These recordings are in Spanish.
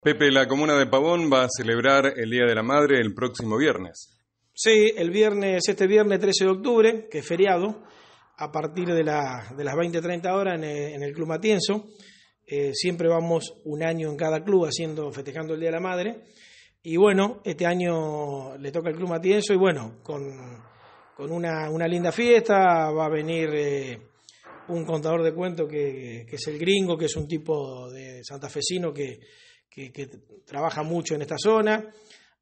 Pepe, la comuna de Pavón va a celebrar el Día de la Madre el próximo viernes. Sí, el viernes, este viernes 13 de octubre, que es feriado, a partir de, las 20 horas en el, Club Matienzo. Eh, siempre vamos un año en cada club haciendo, festejando el Día de la Madre. Y bueno, este año le toca el Club Matienzo y bueno, con, una, linda fiesta, va a venir eh, un contador de cuentos que, es el gringo, que es un tipo de santafesino que, que, trabaja mucho en esta zona.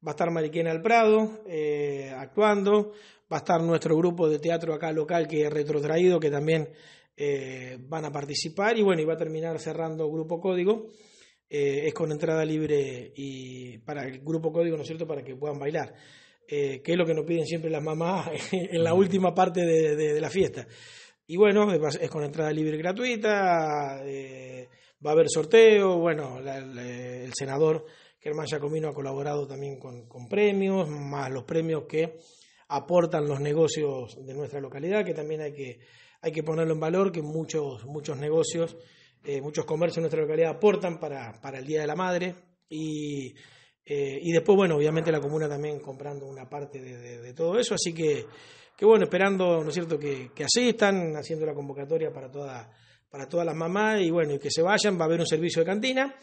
Va a estar Mariquena al Prado eh, actuando. Va a estar nuestro grupo de teatro acá local que es retrotraído, que también eh, van a participar. Y bueno, y va a terminar cerrando Grupo Código. Eh, es con entrada libre y para el Grupo Código, ¿no es cierto?, para que puedan bailar. que es lo que nos piden siempre las mamás en la última parte de, la fiesta. Y bueno, es con entrada libre gratuita, va a haber sorteo, bueno, el senador Germán Giacomino ha colaborado también con, premios, más los premios que aportan los negocios de nuestra localidad, que también hay que, hay que ponerlo en valor, que muchos, muchos negocios, eh, muchos comercios de nuestra localidad aportan para, para el Día de la Madre y eh, y después, bueno, obviamente la comuna también comprando una parte de, todo eso, así que, bueno, esperando, ¿no es cierto?, que, así están haciendo la convocatoria para, toda, para todas las mamás y bueno, y que se vayan, va a haber un servicio de cantina,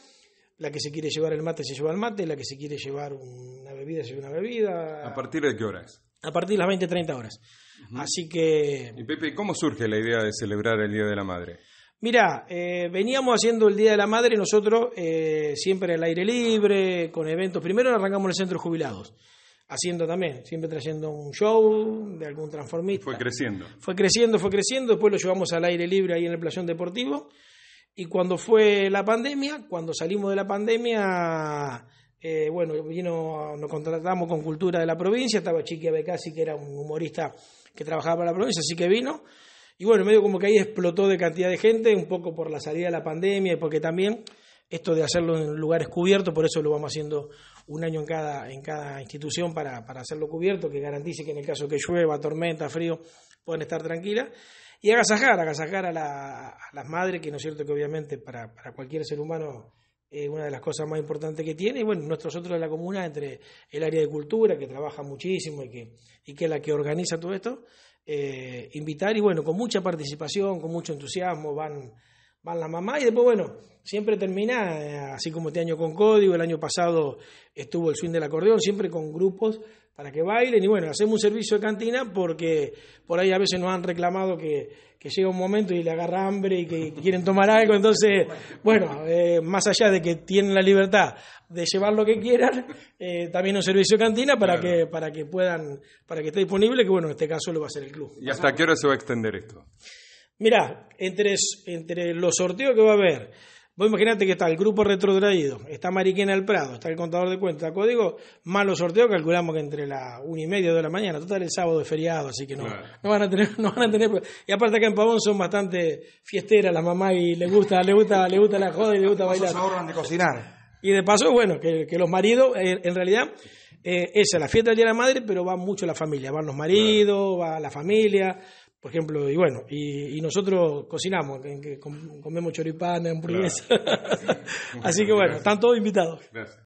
la que se quiere llevar el mate se lleva el mate, la que se quiere llevar una bebida se lleva una bebida. ¿A partir de qué horas? A partir de las 20, 30 horas. Así que... Y Pepe, ¿cómo surge la idea de celebrar el Día de la Madre? Mira, eh, veníamos haciendo el Día de la Madre nosotros eh, siempre al aire libre, con eventos. Primero arrancamos en el centro jubilados, haciendo también, siempre trayendo un show de algún transformista. Fue creciendo. Fue creciendo, fue creciendo. Después lo llevamos al aire libre ahí en el playón deportivo. Y cuando fue la pandemia, cuando salimos de la pandemia, eh, bueno, vino, nos contratamos con Cultura de la provincia. Estaba Chiqui Becasi, que era un humorista que trabajaba para la provincia, así que vino y bueno, medio como que ahí explotó de cantidad de gente, un poco por la salida de la pandemia y porque también esto de hacerlo en lugares cubiertos, por eso lo vamos haciendo un año en cada, en cada institución para, hacerlo cubierto, que garantice que en el caso que llueva, tormenta, frío, puedan estar tranquilas. Y agasajar, agasajar a, la, a las madres, que no es cierto que obviamente para cualquier ser humano eh, una de las cosas más importantes que tiene. Y bueno, nosotros de la comuna, entre el área de cultura, que trabaja muchísimo y que, es la que organiza todo esto, eh, invitar y bueno, con mucha participación, con mucho entusiasmo, van van las mamás y después, bueno, siempre termina, eh, así como este año con código, el año pasado estuvo el swing del acordeón, siempre con grupos para que bailen y bueno, hacemos un servicio de cantina porque por ahí a veces nos han reclamado que, que llega un momento y le agarra hambre y que quieren tomar algo, entonces, bueno, eh, más allá de que tienen la libertad de llevar lo que quieran, eh, también un servicio de cantina para que para que puedan, para que esté disponible, que bueno, en este caso lo va a hacer el club. ¿Y hasta qué hora se va a extender esto? Mira, entre, entre los sorteos que va a haber, vos imaginate que está el grupo retrotraído, está Mariquena El Prado, está el contador de cuentas, código, más los sorteos calculamos que entre la una y media de la mañana, total el sábado es feriado, así que no, van a tener, no van a tener y aparte acá en Pavón son bastante fiesteras las mamás y les gusta, le gusta, le gusta la joda y les gusta bailar. Se ahorran de cocinar. Y de paso, bueno, que, los maridos, eh, en realidad, eh, esa es la fiesta del Día de la Madre, pero va mucho la familia, van los maridos, va la familia, por ejemplo, y bueno, y, nosotros cocinamos, comemos choripán, hamburguesas. Así que bueno, están todos invitados.